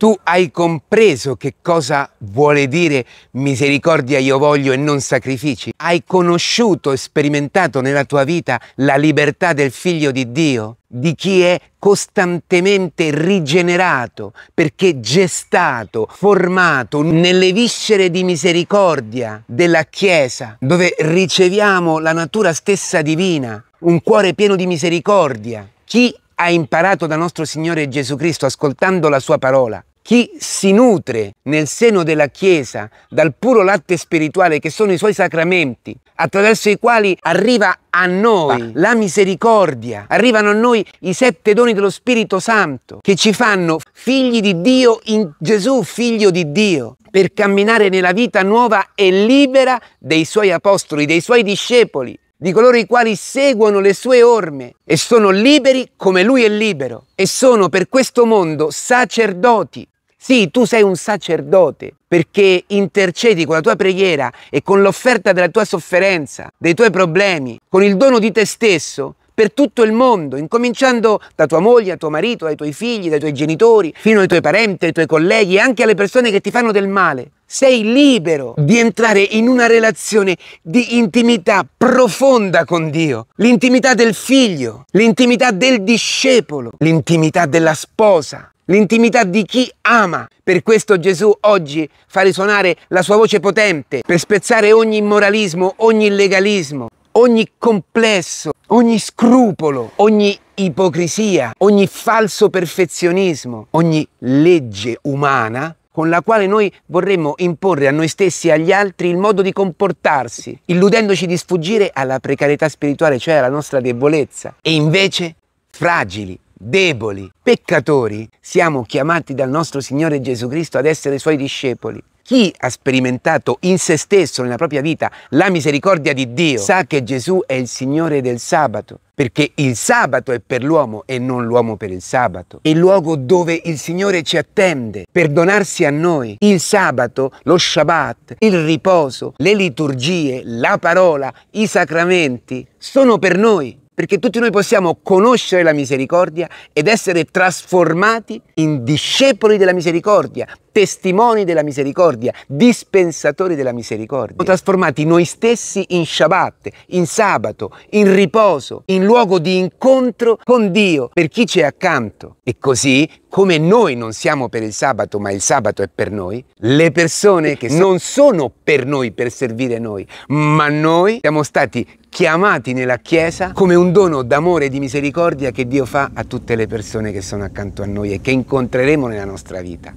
tu hai compreso che cosa vuole dire misericordia io voglio e non sacrifici? Hai conosciuto e sperimentato nella tua vita la libertà del figlio di Dio, di chi è costantemente rigenerato, perché gestato, formato nelle viscere di misericordia della Chiesa, dove riceviamo la natura stessa divina, un cuore pieno di misericordia. Chi ha imparato da nostro Signore Gesù Cristo ascoltando la sua parola chi si nutre nel seno della Chiesa dal puro latte spirituale che sono i suoi sacramenti, attraverso i quali arriva a noi ah. la misericordia, arrivano a noi i sette doni dello Spirito Santo che ci fanno figli di Dio in Gesù, figlio di Dio, per camminare nella vita nuova e libera dei suoi apostoli, dei suoi discepoli di coloro i quali seguono le sue orme e sono liberi come lui è libero e sono per questo mondo sacerdoti. Sì, tu sei un sacerdote perché intercedi con la tua preghiera e con l'offerta della tua sofferenza, dei tuoi problemi, con il dono di te stesso per tutto il mondo, incominciando da tua moglie, da tuo marito, dai tuoi figli, dai tuoi genitori, fino ai tuoi parenti, ai tuoi colleghi e anche alle persone che ti fanno del male sei libero di entrare in una relazione di intimità profonda con Dio. L'intimità del figlio, l'intimità del discepolo, l'intimità della sposa, l'intimità di chi ama. Per questo Gesù oggi fa risuonare la sua voce potente per spezzare ogni immoralismo, ogni legalismo, ogni complesso, ogni scrupolo, ogni ipocrisia, ogni falso perfezionismo, ogni legge umana con la quale noi vorremmo imporre a noi stessi e agli altri il modo di comportarsi, illudendoci di sfuggire alla precarietà spirituale, cioè alla nostra debolezza. E invece, fragili, deboli, peccatori, siamo chiamati dal nostro Signore Gesù Cristo ad essere Suoi discepoli. Chi ha sperimentato in se stesso, nella propria vita, la misericordia di Dio, sa che Gesù è il Signore del sabato, perché il sabato è per l'uomo e non l'uomo per il sabato. È il luogo dove il Signore ci attende per donarsi a noi. Il sabato, lo Shabbat, il riposo, le liturgie, la parola, i sacramenti sono per noi perché tutti noi possiamo conoscere la misericordia ed essere trasformati in discepoli della misericordia, testimoni della misericordia, dispensatori della misericordia. Siamo Trasformati noi stessi in Shabbat, in sabato, in riposo, in luogo di incontro con Dio, per chi c'è accanto. E così, come noi non siamo per il sabato, ma il sabato è per noi, le persone che non sono per noi per servire noi, ma noi siamo stati chiamati nella Chiesa come un dono d'amore e di misericordia che Dio fa a tutte le persone che sono accanto a noi e che incontreremo nella nostra vita.